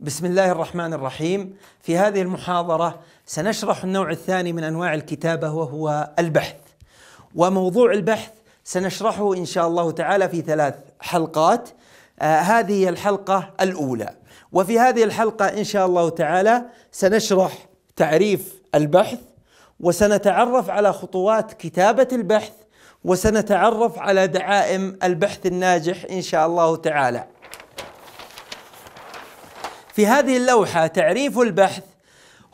بسم الله الرحمن الرحيم في هذه المحاضرة سنشرح النوع الثاني من أنواع الكتابة وهو البحث وموضوع البحث سنشرحه إن شاء الله تعالى في ثلاث حلقات آه هذه الحلقة الأولى وفي هذه الحلقة إن شاء الله تعالى سنشرح تعريف البحث وسنتعرف على خطوات كتابة البحث وسنتعرف على دعائم البحث الناجح إن شاء الله تعالى في هذه اللوحة تعريف البحث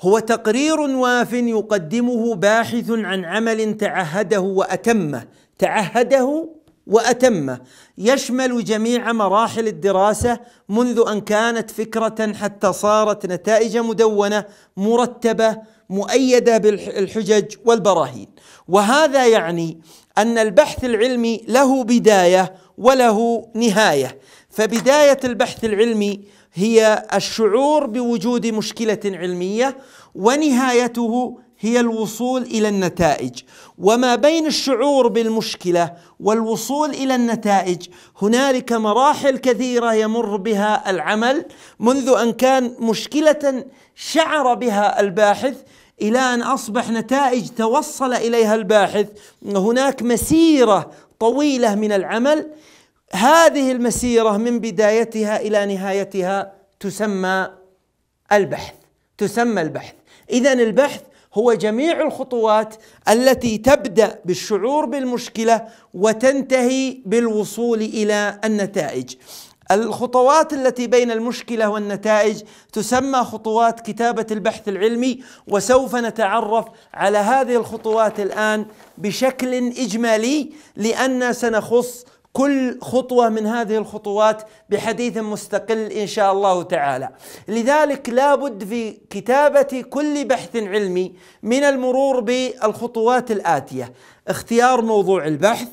هو تقرير واف يقدمه باحث عن عمل تعهده وأتمه تعهده وأتمه يشمل جميع مراحل الدراسة منذ أن كانت فكرة حتى صارت نتائج مدونة مرتبة مؤيدة بالحجج والبراهين وهذا يعني أن البحث العلمي له بداية وله نهاية فبدايه البحث العلمي هي الشعور بوجود مشكله علميه ونهايته هي الوصول الى النتائج وما بين الشعور بالمشكله والوصول الى النتائج هنالك مراحل كثيره يمر بها العمل منذ ان كان مشكله شعر بها الباحث الى ان اصبح نتائج توصل اليها الباحث هناك مسيره طويله من العمل هذه المسيره من بدايتها الى نهايتها تسمى البحث تسمى البحث اذا البحث هو جميع الخطوات التي تبدا بالشعور بالمشكله وتنتهي بالوصول الى النتائج الخطوات التي بين المشكله والنتائج تسمى خطوات كتابه البحث العلمي وسوف نتعرف على هذه الخطوات الان بشكل اجمالي لان سنخص كل خطوة من هذه الخطوات بحديث مستقل إن شاء الله تعالى لذلك لا بد في كتابة كل بحث علمي من المرور بالخطوات الآتية اختيار موضوع البحث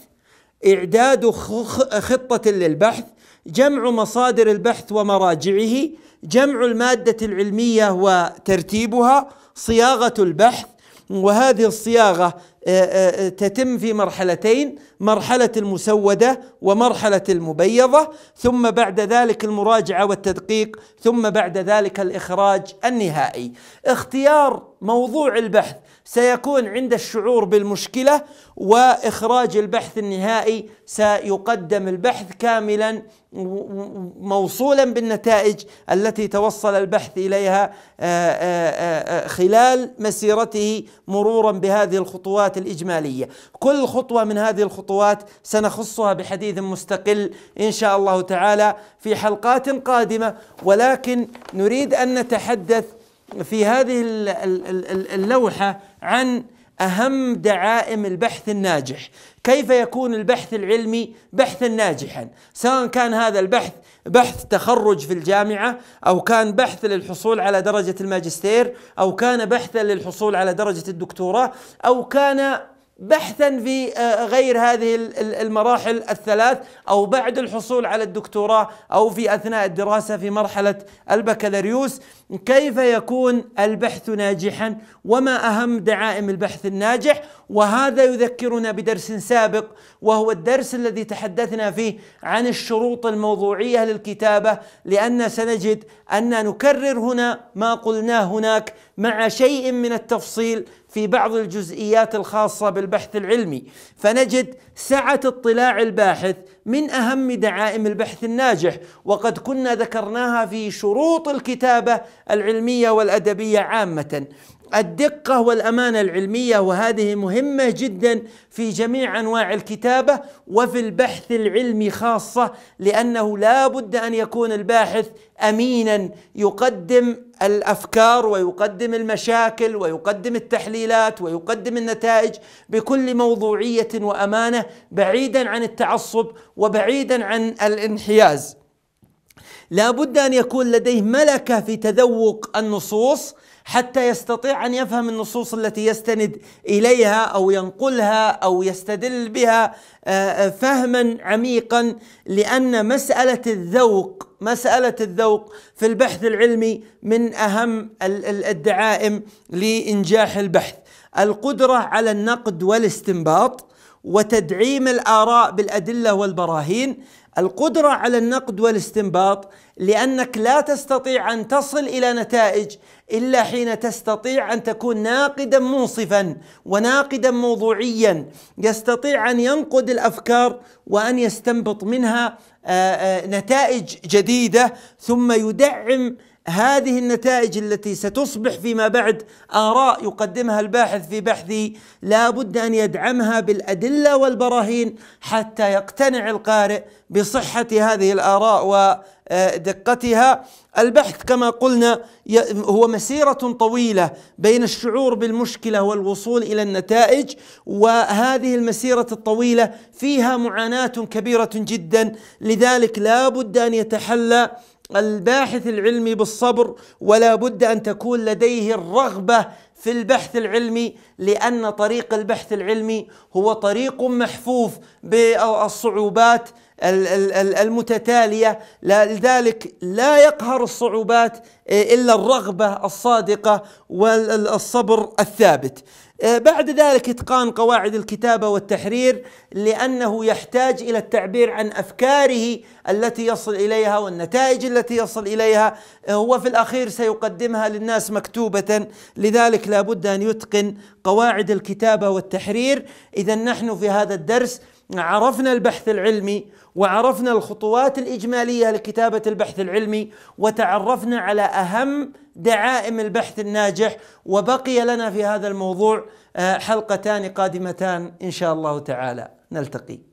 إعداد خطة للبحث جمع مصادر البحث ومراجعه جمع المادة العلمية وترتيبها صياغة البحث وهذه الصياغة آه، آه، آه، تتم في مرحلتين مرحلة المسودة ومرحلة المبيضة ثم بعد ذلك المراجعة والتدقيق ثم بعد ذلك الإخراج النهائي اختيار موضوع البحث سيكون عند الشعور بالمشكلة وإخراج البحث النهائي سيقدم البحث كاملا موصولا بالنتائج التي توصل البحث إليها خلال مسيرته مرورا بهذه الخطوات الخطوات الإجمالية كل خطوة من هذه الخطوات سنخصها بحديث مستقل إن شاء الله تعالى في حلقات قادمة ولكن نريد أن نتحدث في هذه اللوحة عن اهم دعائم البحث الناجح كيف يكون البحث العلمي بحثا ناجحا سواء كان هذا البحث بحث تخرج في الجامعه او كان بحث للحصول على درجه الماجستير او كان بحثا للحصول على درجه الدكتوراه او كان بحثا في آه، غير هذه المراحل الثلاث او بعد الحصول على الدكتوراه او في اثناء الدراسه في مرحله البكالوريوس كيف يكون البحث ناجحا وما اهم دعائم البحث الناجح وهذا يذكرنا بدرس سابق وهو الدرس الذي تحدثنا فيه عن الشروط الموضوعيه للكتابه لان سنجد ان نكرر هنا ما قلناه هناك مع شيء من التفصيل في بعض الجزئيات الخاصه بالبحث العلمي فنجد سعه اطلاع الباحث من اهم دعائم البحث الناجح وقد كنا ذكرناها في شروط الكتابه العلميه والادبيه عامه الدقه والامانه العلميه وهذه مهمه جدا في جميع انواع الكتابه وفي البحث العلمي خاصه لانه لا بد ان يكون الباحث امينا يقدم الافكار ويقدم المشاكل ويقدم التحليلات ويقدم النتائج بكل موضوعيه وامانه بعيدا عن التعصب وبعيدا عن الانحياز لا بد ان يكون لديه ملكه في تذوق النصوص حتى يستطيع ان يفهم النصوص التي يستند اليها او ينقلها او يستدل بها آه، آه، فهما عميقا لان مساله الذوق مساله الذوق في البحث العلمي من اهم الدعائم لانجاح البحث القدره على النقد والاستنباط وتدعيم الاراء بالادله والبراهين القدرة على النقد والاستنباط لأنك لا تستطيع أن تصل إلى نتائج إلا حين تستطيع أن تكون ناقدا منصفا وناقدا موضوعيا يستطيع أن ينقد الأفكار وأن يستنبط منها آه، آه، نتائج جديدة ثم يدعم هذه النتائج التي ستصبح فيما بعد آراء يقدمها الباحث في بحثه لا بد أن يدعمها بالأدلة والبراهين حتى يقتنع القارئ بصحة هذه الآراء ودقتها البحث كما قلنا هو مسيرة طويلة بين الشعور بالمشكلة والوصول إلى النتائج وهذه المسيرة الطويلة فيها معاناة كبيرة جدا لذلك لا بد أن يتحلى الباحث العلمي بالصبر ولا بد ان تكون لديه الرغبه في البحث العلمي لان طريق البحث العلمي هو طريق محفوف بالصعوبات المتتاليه لذلك لا يقهر الصعوبات إيه، الا الرغبه الصادقه والصبر الثابت إيه، بعد ذلك اتقان قواعد الكتابه والتحرير لانه يحتاج الى التعبير عن افكاره التي يصل اليها والنتائج التي يصل اليها إيه، هو في الاخير سيقدمها للناس مكتوبه لذلك لابد ان يتقن قواعد الكتابه والتحرير اذا نحن في هذا الدرس عرفنا البحث العلمي وعرفنا الخطوات الاجماليه لكتابه البحث العلمي وتعرفنا على اهم دعائم البحث الناجح وبقي لنا في هذا الموضوع آه، حلقتان قادمتان ان شاء الله تعالى نلتقي